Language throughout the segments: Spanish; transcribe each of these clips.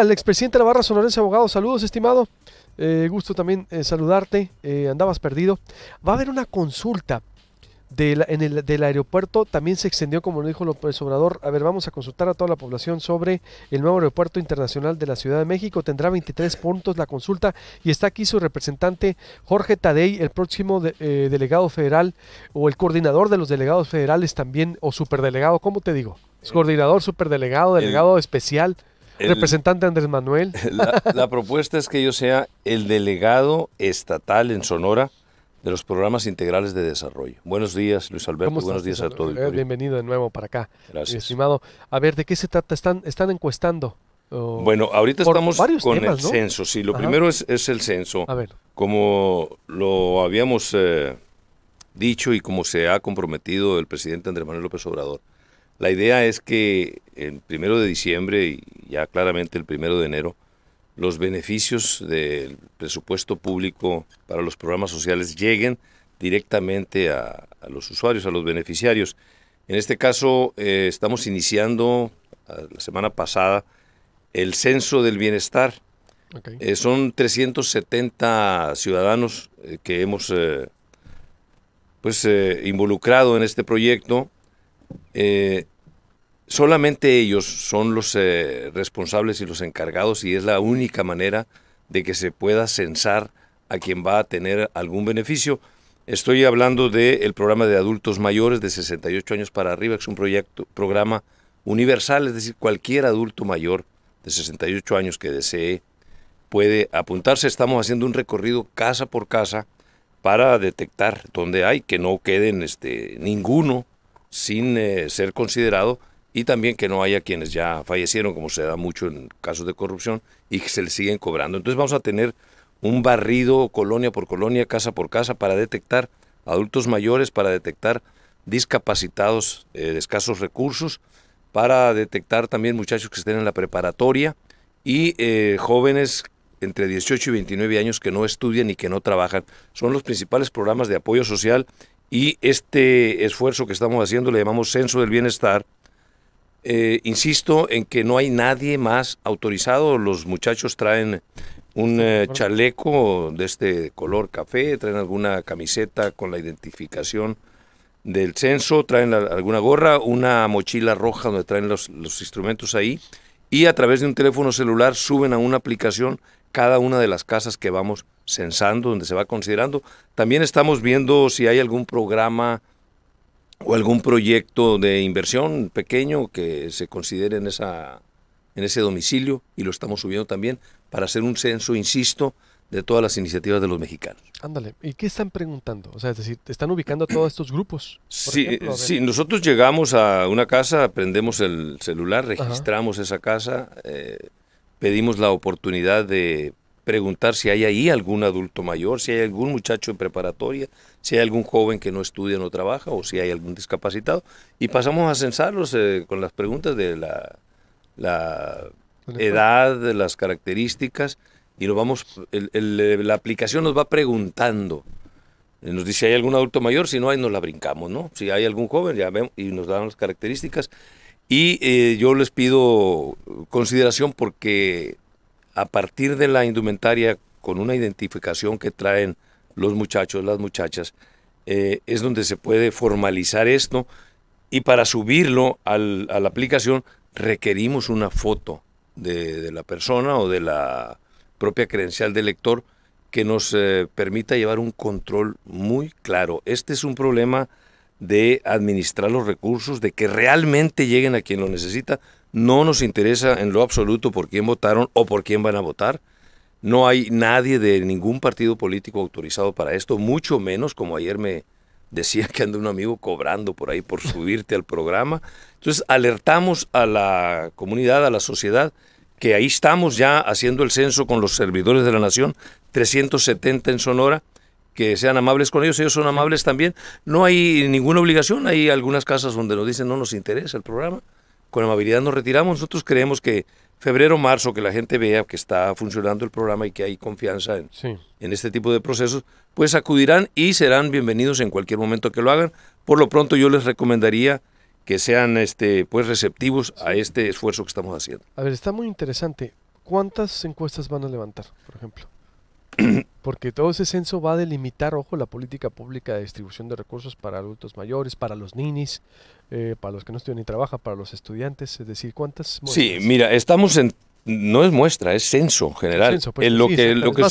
el expresidente de la Barra Sonorense Abogado. Saludos, estimado. Eh, gusto también eh, saludarte. Eh, andabas perdido. Va a haber una consulta de en el, del aeropuerto. También se extendió, como lo dijo López Obrador. A ver, vamos a consultar a toda la población sobre el nuevo aeropuerto internacional de la Ciudad de México. Tendrá 23 puntos la consulta y está aquí su representante Jorge Tadei, el próximo delegado federal o el coordinador de los delegados federales también o superdelegado, ¿cómo te digo? Coordinador, superdelegado, delegado especial. Representante Andrés Manuel. La, propuesta es que yo sea el delegado estatal en Sonora de los programas integrales de desarrollo. Buenos días, Luis Alberto. Buenos días a todos. Eh, bienvenido de nuevo para acá. Gracias. Estimado, a ver, ¿de qué se trata? ¿Están, encuestando? bueno, ahorita estamos con el censo. Sí, lo primero es, el censo. A ver. Como lo habíamos eh, dicho y como se ha comprometido el presidente Andrés Manuel López Obrador, la idea es que el primero de diciembre y ya claramente el primero de enero, los beneficios del presupuesto público para los programas sociales lleguen directamente a, los usuarios, a los beneficiarios. En este caso, eh, estamos iniciando la semana pasada el censo del bienestar. Eh, son 370 ciudadanos eh, que hemos pues, involucrado en este proyecto eh, solamente ellos son los eh, responsables y los encargados y es la única manera de que se pueda censar a quien va a tener algún beneficio. Estoy hablando del programa de adultos mayores de 68 años para arriba, que es un proyecto, programa universal, es decir, cualquier adulto mayor de 68 años que desee puede apuntarse. Estamos haciendo un recorrido casa por casa para detectar dónde hay, que no queden este, ninguno sin eh, ser considerado y también que no haya quienes ya fallecieron, como se da mucho en casos de corrupción, y que se le siguen cobrando. Entonces vamos a tener un barrido colonia por colonia, casa por casa, para detectar adultos mayores, para detectar discapacitados eh, de escasos recursos, para detectar también muchachos que estén en la preparatoria y eh, jóvenes entre 18 y 29 años que no estudian y que no trabajan. Son los principales programas de apoyo social y este esfuerzo que estamos haciendo le llamamos censo del bienestar. Eh, insisto en que no hay nadie más autorizado. Los muchachos traen un eh, chaleco de este color café, traen alguna camiseta con la identificación del censo, traen alguna gorra, una mochila roja donde traen los, instrumentos ahí y a través de un teléfono celular suben a una aplicación cada una de las casas que vamos censando, donde se va considerando. También estamos viendo si hay algún programa o algún proyecto de inversión pequeño que se considere en, esa, en ese domicilio y lo estamos subiendo también para hacer un censo, insisto, de todas las iniciativas de los mexicanos. Ándale, ¿y qué están preguntando? O sea, es decir, ¿están ubicando a todos estos grupos? Sí, sí, nosotros llegamos a una casa, prendemos el celular, registramos esa casa. Eh, pedimos la oportunidad de preguntar si hay ahí algún adulto mayor, si hay algún muchacho en preparatoria, si hay algún joven que no estudia, no trabaja, o si hay algún discapacitado. Y pasamos a censarlos eh, con las preguntas de la, la edad, de las características, y lo vamos, la aplicación nos va preguntando. Eh, nos dice, ¿hay algún adulto mayor? Si no hay, nos la brincamos, ¿no? Si hay algún joven, ya vemos, y nos dan las características. Y eh, yo les pido consideración porque a partir de la indumentaria con una identificación que traen los muchachos, las muchachas, eh, es donde se puede formalizar esto y para subirlo al, a la aplicación requerimos una foto de, la persona o de la propia credencial del lector que nos eh, permita llevar un control muy claro. Este es un problema de administrar los recursos, de que realmente lleguen a quien lo necesita. No nos interesa en lo absoluto por quién votaron o por quién van a votar. No hay nadie de ningún partido político autorizado para esto, mucho menos como ayer me decía que anda un amigo cobrando por ahí por subirte al programa. Entonces alertamos a la comunidad, a la sociedad, que ahí estamos ya haciendo el censo con los servidores de la nación, 370 en Sonora, que sean amables con ellos, ellos son amables también. No hay ninguna obligación, hay algunas casas donde nos dicen no nos interesa el programa, con amabilidad nos retiramos, nosotros creemos que febrero, marzo, que la gente vea que está funcionando el programa y que hay confianza en, en este tipo de procesos, pues acudirán y serán bienvenidos en cualquier momento que lo hagan. Por lo pronto yo les recomendaría que sean este, pues receptivos a este esfuerzo que estamos haciendo. A ver, está muy interesante. ¿Cuántas encuestas van a levantar, por ejemplo? porque todo ese censo va a delimitar, ojo, la política pública de distribución de recursos para adultos mayores, para los ninis, eh, para los que no estudian ni trabajan, para los estudiantes, es decir, ¿cuántas? Muestras? Sí, mira, estamos en... No es muestra, es censo general. Pues, en lo que, lo que,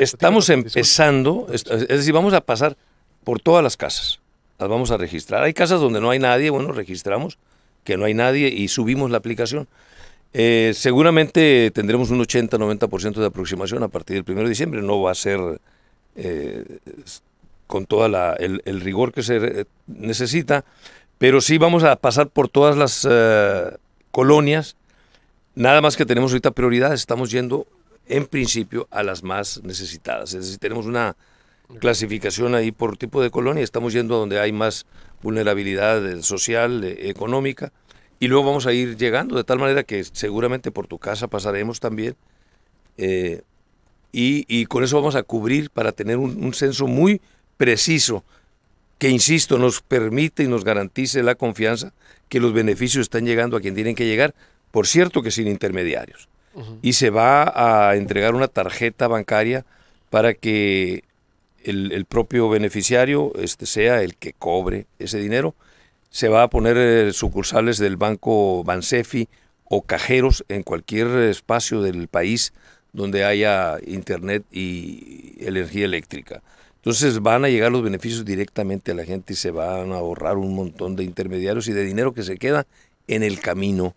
estamos empezando, es, es decir, vamos a pasar por todas las casas, las vamos a registrar. Hay casas donde no hay nadie, bueno, registramos que no hay nadie y subimos la aplicación. Eh, seguramente tendremos un 80-90% de aproximación a partir del 1 de diciembre. No va a ser eh, con todo el, rigor que se eh, necesita, pero sí vamos a pasar por todas las colonias. Nada más que tenemos ahorita prioridades, estamos yendo en principio a las más necesitadas. Es decir, tenemos una clasificación ahí por tipo de colonia, estamos yendo a donde hay más vulnerabilidad social, económica y luego vamos a ir llegando, de tal manera que seguramente por tu casa pasaremos también. Eh, y, con eso vamos a cubrir para tener un, censo muy preciso que, insisto, nos permite y nos garantice la confianza que los beneficios están llegando a quien tienen que llegar, por cierto que sin intermediarios. Y se va a entregar una tarjeta bancaria para que el, el propio beneficiario este, sea el que cobre ese dinero se va a poner eh, sucursales del Banco Bansefi o cajeros en cualquier espacio del país donde haya internet y energía eléctrica. Entonces van a llegar los beneficios directamente a la gente y se van a ahorrar un montón de intermediarios y de dinero que se queda en el camino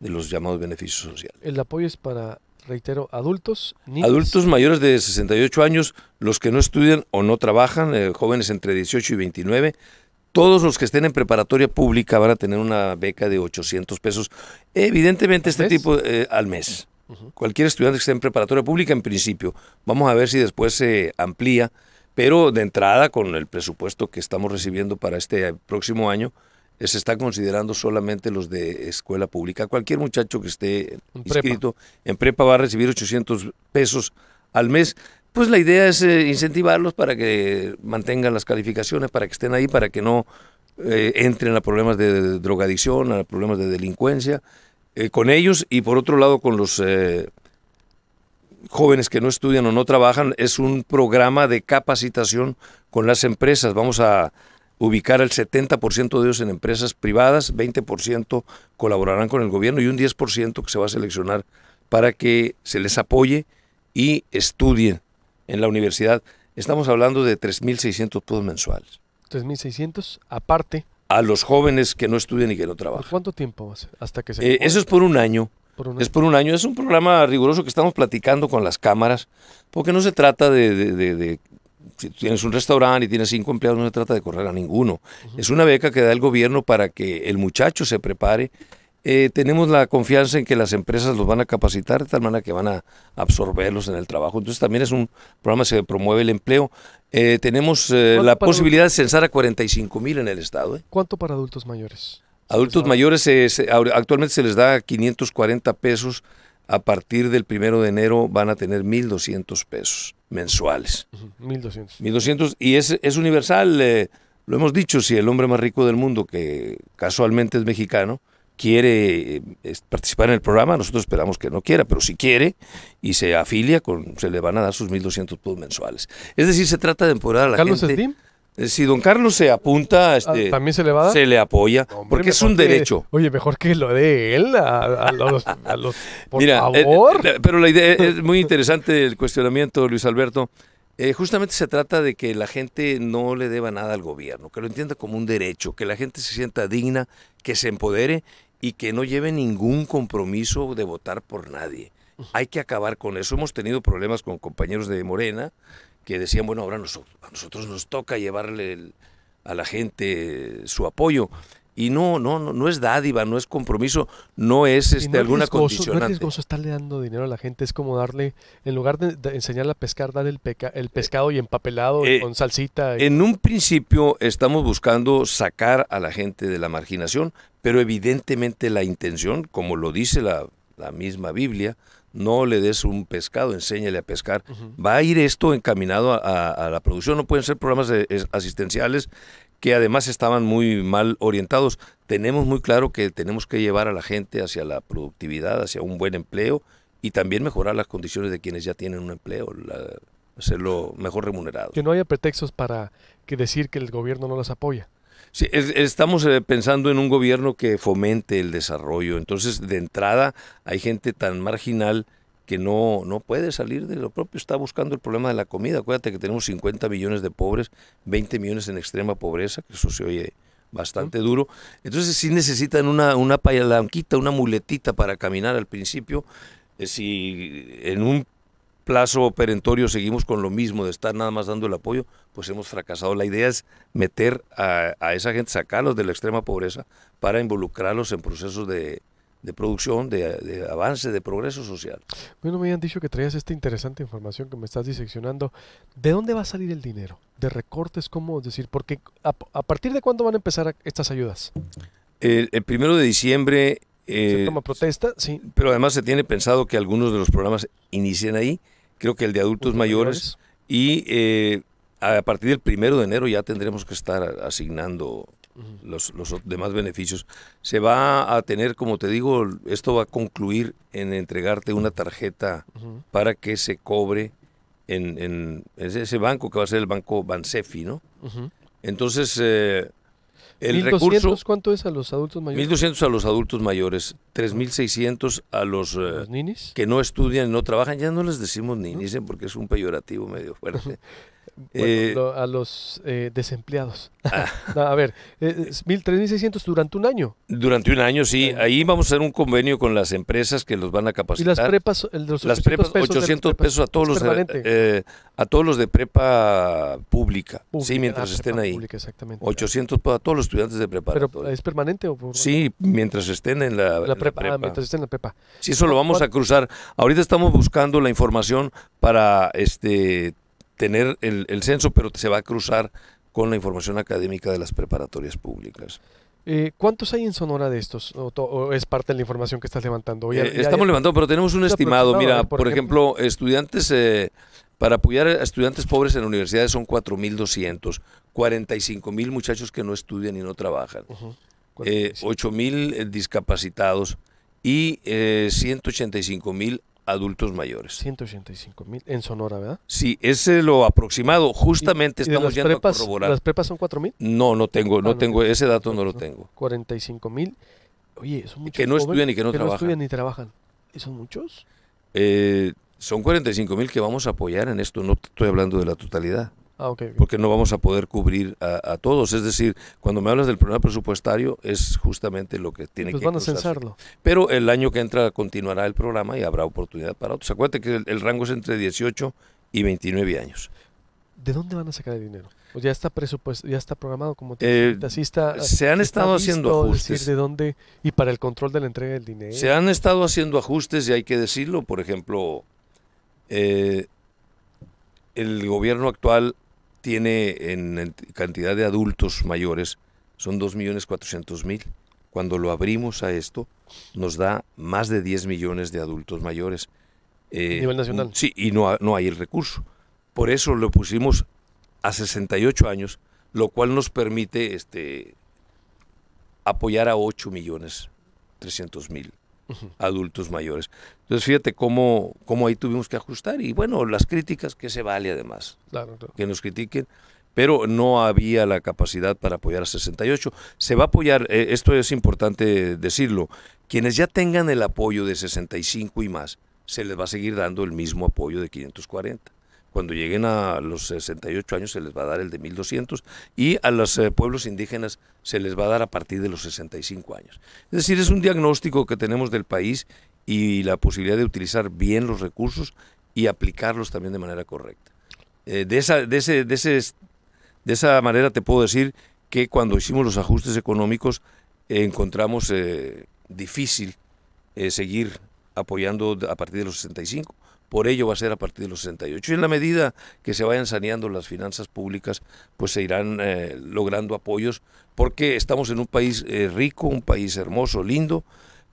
de los llamados beneficios sociales. El apoyo es para, reitero, adultos, Adultos mayores de 68 años, los que no estudian o no trabajan, eh, jóvenes entre 18 y 29, todos los que estén en preparatoria pública van a tener una beca de 800 pesos. Evidentemente, este tipo eh, al mes. Cualquier estudiante que esté en preparatoria pública, en principio. Vamos a ver si después se amplía, pero de entrada, con el presupuesto que estamos recibiendo para este próximo año, eh, se está considerando solamente los de escuela pública. Cualquier muchacho que esté inscrito en prepa va a recibir 800 pesos al mes. Pues la idea es eh, incentivarlos para que mantengan las calificaciones, para que estén ahí, para que no eh, entren a problemas de, drogadicción, a problemas de delincuencia, eh, con ellos y por otro lado con los jóvenes que no estudian o no trabajan, es un programa de capacitación con las empresas. Vamos a ubicar el 70% de ellos en empresas privadas, 20% colaborarán con el gobierno y un 10% que se va a seleccionar para que se les apoye y estudien en la universidad, estamos hablando de 3.600 pesos mensuales. 3.600 aparte. A los jóvenes que no estudian y que no trabajan. cuánto tiempo hasta que se... Eh, eso es por un año. Es por un año. Es un programa riguroso que estamos platicando con las cámaras, porque no se trata de, si tienes un restaurante y tienes cinco empleados, no se trata de correr a ninguno. Es una beca que da el gobierno para que el muchacho se prepare eh, tenemos la confianza en que las empresas los van a capacitar de tal manera que van a absorberlos en el trabajo. Entonces también es un programa que se promueve el empleo. Eh, tenemos eh, la posibilidad de censar a 45 mil en el Estado. ¿Cuánto para adultos mayores? Adultos mayores actualmente se les da 540 pesos. A partir del primero de enero van a tener 1.200 pesos mensuales. 1.200. 1.200 y es, es universal. lo hemos dicho, si el hombre más rico del mundo, que casualmente es mexicano, quiere eh, participar en el programa, nosotros esperamos que no quiera, pero si quiere y se afilia, con, se le van a dar sus 1.200 pesos mensuales. Es decir, se trata de empoderar a la Carlos gente. Eh, si don Carlos se apunta, ah, este, también se le va a Se le apoya, porque es un derecho. Oye, mejor que lo dé él, a, los, por eh, favor. pero la idea es muy interesante el cuestionamiento, Luis Alberto. Eh, justamente se trata de que la gente no le deba nada al gobierno, que lo entienda como un derecho, que la gente se sienta digna, que se empodere y que no lleve ningún compromiso de votar por nadie. Hay que acabar con eso. Hemos tenido problemas con compañeros de Morena que decían, bueno, ahora a nosotros nos toca llevarle a la gente su apoyo y no, no, no, no es dádiva, no es compromiso, no es este, alguna condicionante. No es riesgoso estarle dando dinero a la gente, es como darle, en lugar de, enseñarle a pescar, darle el, el eh, pescado y empapelado eh, con salsita. En un principio estamos buscando sacar a la gente de la marginación, pero evidentemente la intención, como lo dice la, misma Biblia, no le des un pescado, enséñale a pescar. Va a ir esto encaminado a, la producción, no pueden ser programas asistenciales que además estaban muy mal orientados. Tenemos muy claro que tenemos que llevar a la gente hacia la productividad, hacia un buen empleo y también mejorar las condiciones de quienes ya tienen un empleo, hacerlo mejor remunerado. Que no haya pretextos para que decir que el gobierno no las apoya. Sí, estamos eh, pensando en un gobierno que fomente el desarrollo. Entonces, de entrada, hay gente tan marginal que no, no puede salir de lo propio, está buscando el problema de la comida. Acuérdate que tenemos 50 millones de pobres, 20 millones en extrema pobreza, que eso se oye bastante duro. Entonces si necesitan una, una palanquita, una muletita para caminar al principio. Eh, si en un plazo perentorio seguimos con lo mismo de estar nada más dando el apoyo, pues hemos fracasado. La idea es meter a, a esa gente, sacarlos de la extrema pobreza para involucrarlos en procesos de, de producción, de, avance, de progreso social. Bueno, me habían dicho que traías esta interesante información que me estás diseccionando. ¿De dónde va a salir el dinero? ¿De recortes? ¿Cómo decir? Porque a, partir de cuándo van a empezar estas ayudas? El, primero de diciembre... se eh, toma protesta, sí. Pero además se tiene pensado que algunos de los programas inicien ahí. Creo que el de adultos mayores, Y eh, a partir del primero de enero ya tendremos que estar asignando los, los, demás beneficios. Se va a tener, como te digo, esto va a concluir en entregarte una tarjeta para que se cobre en, en, ese banco que va a ser el banco Bansefi, ¿no? Entonces, eh, el 1200, recurso... ¿Cuánto es a los adultos mayores? 1.200 a los adultos mayores, 3.600 a los, eh, que no estudian, no trabajan. Ya no les decimos ninis, porque es un peyorativo medio fuerte. Eh, a los eh, desempleados. Ah. a ver, 13600 eh, durante un año. Durante un año, sí. Ahí vamos a hacer un convenio con las empresas que los van a capacitar. Y las prepas, los las prepas, 800 pesos a todos, los, a todos los de prepa pública. sí, mientras ah, estén ahí. Pública, exactamente, 800 para todos los estudiantes de prepa. ¿Pero es permanente o Sí, mientras estén en la, ah, prepa. mientras estén en la prepa. Sí, eso lo vamos a cruzar. Ahorita estamos buscando la información para este tener el, censo, pero se va a cruzar con la información académica de las preparatorias públicas. Eh, ¿Cuántos hay en Sonora de estos? ¿O, es parte de la información que estás levantando? Eh, estamos levantando, pero tenemos un estimado. Mira, por, ejemplo, estudiantes, eh, para apoyar a estudiantes pobres en universidades son 4.200, 45.000 muchachos que no estudian y no trabajan, 8.000 discapacitados y 185.000 adultos mayores. 185 mil en Sonora, ¿verdad? Sí, ese es lo aproximado. Justamente estamos yendo a corroborar. ¿Las prepas son 4 mil? No, no tengo, ah, no, tengo, ese dato no, lo tengo. 45 mil. Oye, son muchos. Que no estudian y que no trabajan. No estudian ni trabajan. ¿Y son muchos? Eh, son 45 mil que vamos a apoyar en esto, no estoy hablando de la totalidad. Ah, porque no vamos a poder cubrir a, todos. Es decir, cuando me hablas del programa presupuestario, es justamente lo que tiene pues que van Pero el año que entra continuará el programa y habrá oportunidad para otros. Acuérdate que el, rango es entre 18 y 29 años. ¿De dónde van a sacar el dinero? Pues ya está presupuesto, ya está programado como eh, así está, se han estado haciendo ajustes de dónde y para el control de la entrega del dinero. Se han estado haciendo ajustes y hay que decirlo, por ejemplo, eh, el gobierno actual tiene en cantidad de adultos mayores, son 2.400.000. Cuando lo abrimos a esto, nos da más de 10 millones de adultos mayores. Eh, nivel nacional? Sí, y no, no hay el recurso. Por eso lo pusimos a 68 años, lo cual nos permite este, apoyar a 8 millones mil adultos mayores. Entonces, fíjate cómo, ahí tuvimos que ajustar. Y bueno, las críticas, que se vale además, que nos critiquen, pero no había la capacidad para apoyar a 68. Se va a apoyar, eh, esto es importante decirlo, quienes ya tengan el apoyo de 65 y más, se les va a seguir dando el mismo apoyo de 540. Cuando lleguen a los 68 años se les va a dar el de 1200 y a los eh, pueblos indígenas se les va a dar a partir de los 65 años. Es decir, es un diagnóstico que tenemos del país y la posibilidad de utilizar bien los recursos y aplicarlos también de manera correcta. Eh, de, esa, ese, de, ese, de esa manera te puedo decir que cuando hicimos los ajustes económicos eh, encontramos difícil seguir apoyando a partir de los 65 por ello va a ser a partir de los 68. Y en la medida que se vayan saneando las finanzas públicas, pues se irán eh, logrando apoyos, porque estamos en un país eh, rico, un país hermoso, lindo,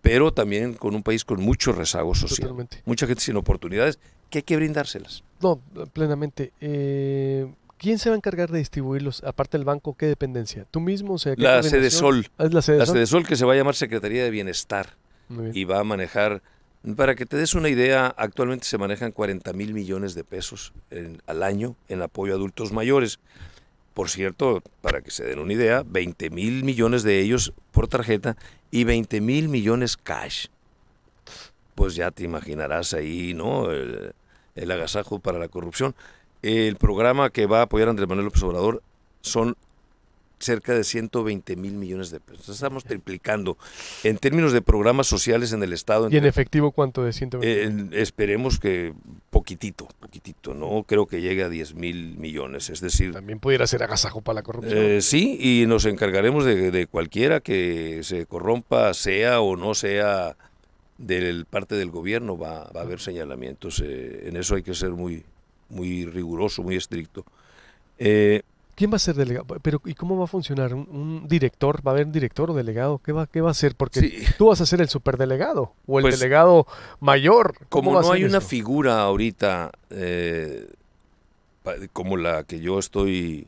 pero también con un país con muchos rezagos sociales, Mucha gente sin oportunidades, que hay que brindárselas. No, plenamente. Eh, ¿Quién se va a encargar de distribuirlos? Aparte del banco, ¿qué dependencia? ¿Tú mismo? O sea, la Sede Sol. Ah, la Sede Sol? que se va a llamar Secretaría de Bienestar y va a manejar para que te des una idea, actualmente se manejan 40 mil millones de pesos al año en apoyo a adultos mayores. Por cierto, para que se den una idea, 20 mil millones de ellos por tarjeta y 20 mil millones cash. Pues ya te imaginarás ahí, ¿no? El, el agasajo para la corrupción. El programa que va a apoyar Andrés Manuel López Obrador son cerca de 120 mil millones de pesos. Estamos triplicando en términos de programas sociales en el Estado. ¿Y en efectivo cuánto de 120 eh, esperemos que poquitito, poquitito, ¿no? Creo que llegue a 10 mil millones, es decir... También pudiera ser agasajo para la corrupción. Eh, sí, y nos encargaremos de, cualquiera que se corrompa, sea o no sea del parte del gobierno va, a haber señalamientos. Eh, en eso hay que ser muy, muy riguroso, muy estricto. Eh, ¿Quién va a ser delegado? Pero, ¿Y cómo va a funcionar? ¿Un, director? ¿Va a haber un director o delegado? ¿Qué va, qué va a ser? Porque tú vas a ser el superdelegado o el pues, delegado mayor. Como no hay una figura ahorita eh, como la que yo estoy,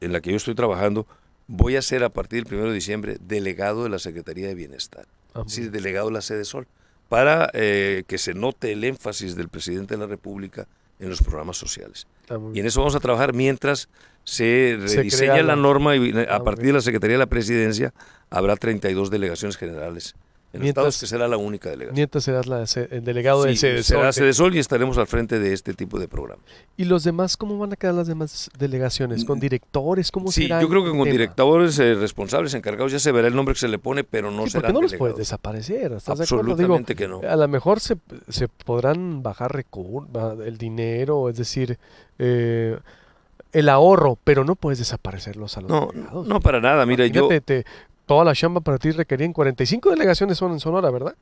en la que yo estoy trabajando, voy a ser a partir del 1 de diciembre delegado de la Secretaría de Bienestar. Ah, es decir, delegado de la Sede Sol. Para eh, que se note el énfasis del presidente de la República en los programas sociales. Y en eso vamos a trabajar mientras se rediseña la, norma y a partir de la Secretaría de la Presidencia habrá 32 delegaciones generales en que será la única delegación. Mientras serás el delegado de Cedesol. Será Cedesol y estaremos al frente de este tipo de programa. ¿Y los demás, cómo van a quedar las demás delegaciones? ¿Con mm, directores? ¿Cómo sí, yo creo que con directores eh, responsables, encargados, ya se verá el nombre que se le pone, pero no sí, porque no los puedes desaparecer? Absolutamente que no. A lo mejor se, podrán bajar el dinero, es decir... Eh, el ahorro, pero no puedes desaparecerlos a los no, No, para nada. Mira, yo. Te, toda la chamba para ti requerían 45 delegaciones son en Sonora, ¿verdad?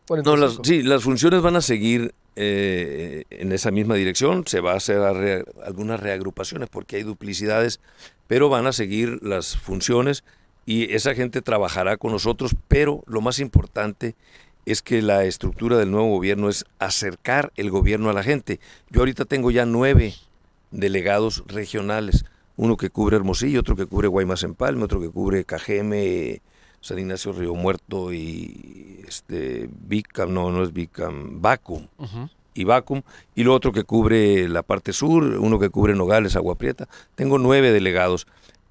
sí, las funciones van a seguir eh, en esa misma dirección. Se va a hacer algunas reagrupaciones porque hay duplicidades, pero van a seguir las funciones y esa gente trabajará con nosotros, pero lo más importante es que la estructura del nuevo gobierno es acercar el gobierno a la gente. Yo ahorita tengo ya nueve delegados regionales, uno que cubre Hermosillo, otro que cubre Guaymas Empalme, otro que cubre Cajeme, San Ignacio Río Muerto y este Vicam no, no es Vicam Vacum. Y Vacum, y lo otro que cubre la parte sur, uno que cubre Nogales, Agua Prieta. Tengo nueve delegados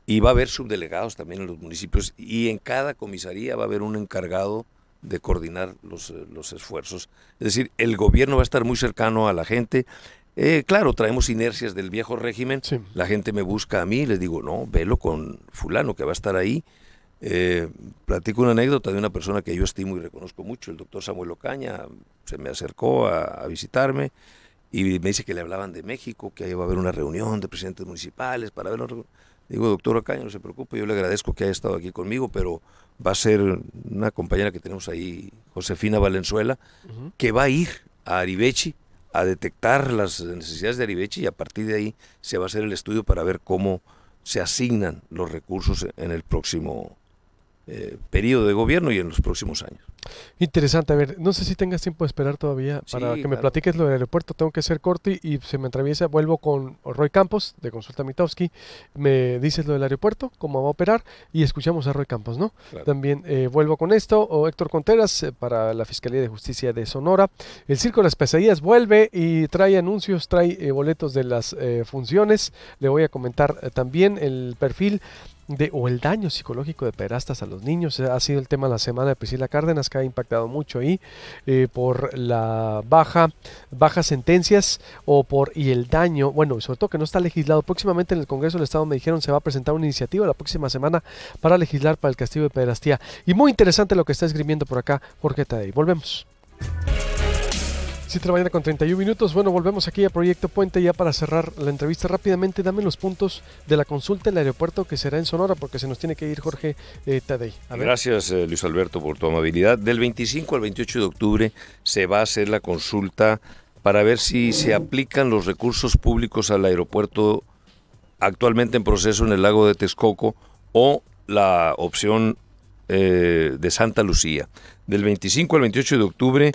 y va a haber subdelegados también en los municipios y en cada comisaría va a haber un encargado de coordinar los, eh, los esfuerzos. Es decir, el gobierno va a estar muy cercano a la gente. Eh, claro, traemos inercias del viejo régimen. La gente me busca a mí, les digo, no, velo con fulano que va a estar ahí eh, platico una anécdota de una persona que yo estimo y reconozco mucho, el doctor Samuel Ocaña, se me acercó a, visitarme y me dice que le hablaban de México, que ahí va a haber una reunión de presidentes municipales para ver... Digo, doctor Ocaña, no se preocupe, yo le agradezco que haya estado aquí conmigo, pero va a ser una compañera que tenemos ahí, Josefina Valenzuela, que va a ir a Aribechi a detectar las necesidades de Aribechi y a partir de ahí se va a hacer el estudio para ver cómo se asignan los recursos en el próximo eh, periodo de gobierno y en los próximos años. Interesante, a ver, no sé si tengas tiempo de esperar todavía para que me platiques lo del aeropuerto, tengo que ser corto y, se me atraviesa, vuelvo con Roy Campos de Consulta Mitowski, me dices lo del aeropuerto, cómo va a operar y escuchamos a Roy Campos, ¿no? También eh, vuelvo con esto, o Héctor Conteras eh, para la Fiscalía de Justicia de Sonora, el Circo de las Pesadillas vuelve y trae anuncios, trae eh, boletos de las funciones, le voy a comentar también el perfil o el daño psicológico de pederastas a los niños. Ha sido el tema de la semana de Priscila Cárdenas que ha impactado mucho y eh, por la baja, bajas sentencias o por y el daño, bueno, sobre todo que no está legislado. Próximamente en el Congreso del Estado me dijeron se va a presentar una iniciativa la próxima semana para legislar para el castigo de pederastía. Y muy interesante lo que está escribiendo por acá Jorge Tadei. Volvemos. Sí, de con 31 minutos. Bueno, volvemos aquí a Proyecto Puente ya para cerrar la entrevista rápidamente. Dame los puntos de la consulta en el aeropuerto que será en Sonora porque se nos tiene que ir Jorge eh, Gracias eh, Luis Alberto por tu amabilidad. Del 25 al 28 de octubre se va a hacer la consulta para ver si se aplican los recursos públicos al aeropuerto actualmente en proceso en el lago de Texcoco o la opción eh, de Santa Lucía. Del 25 al 28 de octubre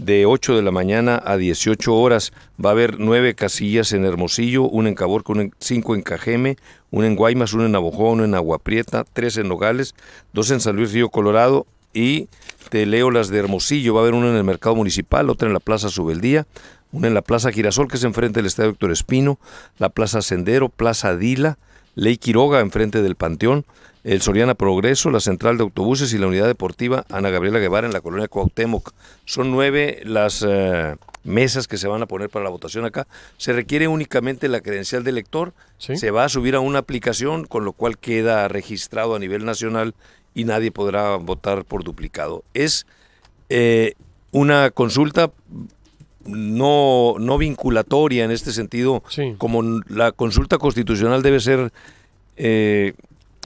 de 8 de la mañana a 18 horas. Va a haber nueve casillas en Hermosillo, una en Caborca, una en, cinco en Cajeme, una en Guaymas, una en Abojoa, una en Aguaprieta, tres en Nogales, dos en San Luis Río Colorado y te leo las de Hermosillo. Va a haber una en el Mercado Municipal, otra en la Plaza Subeldía, una en la Plaza Girasol que es enfrente del Estadio Doctor Espino, la Plaza Sendero, Plaza Dila, Ley Quiroga, enfrente del Panteón, el Soriana Progreso, la central de autobuses y la unidad deportiva Ana Gabriela Guevara en la colonia Cuauhtémoc. Son nueve las eh, mesas que se van a poner para la votación acá. Se requiere únicamente la credencial de elector, se va a subir a una aplicación, con lo cual queda registrado a nivel nacional y nadie podrá votar por duplicado. Es eh, una consulta no, no vinculatoria en este sentido, como la consulta constitucional debe ser eh,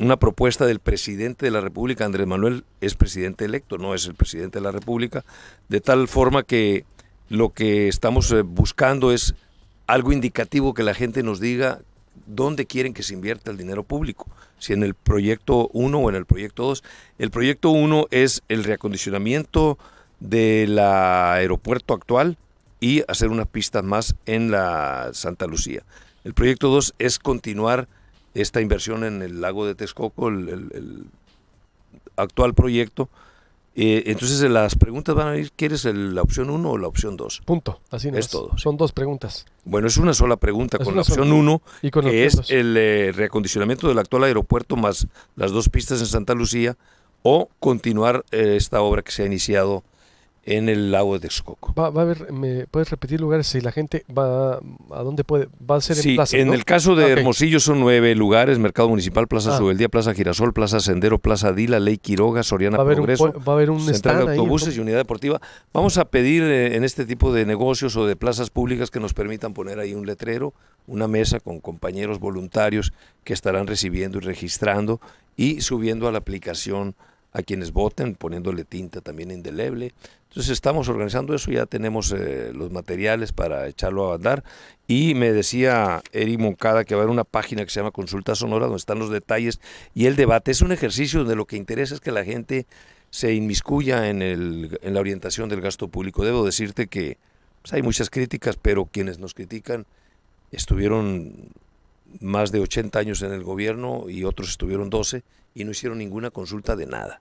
una propuesta del presidente de la República, Andrés Manuel es presidente electo, no es el presidente de la República, de tal forma que lo que estamos eh, buscando es algo indicativo que la gente nos diga dónde quieren que se invierta el dinero público, si en el proyecto 1 o en el proyecto 2. El proyecto 1 es el reacondicionamiento del aeropuerto actual, y hacer unas pistas más en la Santa Lucía. El proyecto 2 es continuar esta inversión en el lago de Texcoco, el, actual proyecto. Eh, entonces eh, las preguntas van a ir, ¿quieres la opción 1 o la opción 2? Punto, así es. todo. Son dos preguntas. Bueno, es una sola pregunta con la opción 1, que es el eh, reacondicionamiento del actual aeropuerto más las dos pistas en Santa Lucía o continuar esta obra que se ha iniciado en el lago de Xcoco. puedes repetir lugares si la gente va a dónde puede? Va a ser en sí, En el caso de ah, Hermosillo son nueve lugares: Mercado Municipal, Plaza ah. Subeldía, Plaza Girasol, Plaza Sendero, Plaza Dila, Ley Quiroga, Soriana va Progreso. va a haber un central de autobuses y unidad deportiva. Vamos a pedir eh, en este tipo de negocios o de plazas públicas que nos permitan poner ahí un letrero, una mesa con compañeros voluntarios que estarán recibiendo y registrando y subiendo a la aplicación a quienes voten, poniéndole tinta también indeleble, entonces estamos organizando eso, ya tenemos eh, los materiales para echarlo a andar. Y me decía Eri Moncada que va a haber una página que se llama Consulta Sonora, donde están los detalles y el debate. Es un ejercicio donde lo que interesa es que la gente se inmiscuya en, la orientación del gasto público. Debo decirte que pues, hay muchas críticas, pero quienes nos critican estuvieron más de 80 años en el gobierno y otros estuvieron 12 y no hicieron ninguna consulta de nada.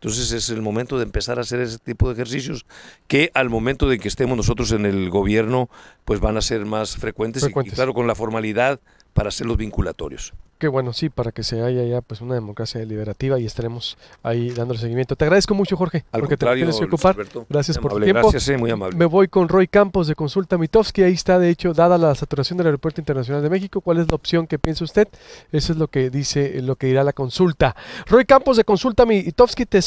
Entonces es el momento de empezar a hacer ese tipo de ejercicios que al momento de que estemos nosotros en el gobierno, pues van a ser más frecuentes, y claro, con la formalidad para los vinculatorios. Qué bueno, sí, para que se haya ya pues una democracia deliberativa y estaremos ahí dándole seguimiento. Te agradezco mucho, Jorge, porque te tienes que ocupar. gracias por tu tiempo. Eh, Me voy con Roy Campos de Consulta Mitofsky. Ahí está, de hecho, dada la saturación del Aeropuerto Internacional de México, ¿cuál es la opción que piensa usted? Eso es lo que dice, lo que dirá la consulta. Roy Campos de Consulta Mitofsky, te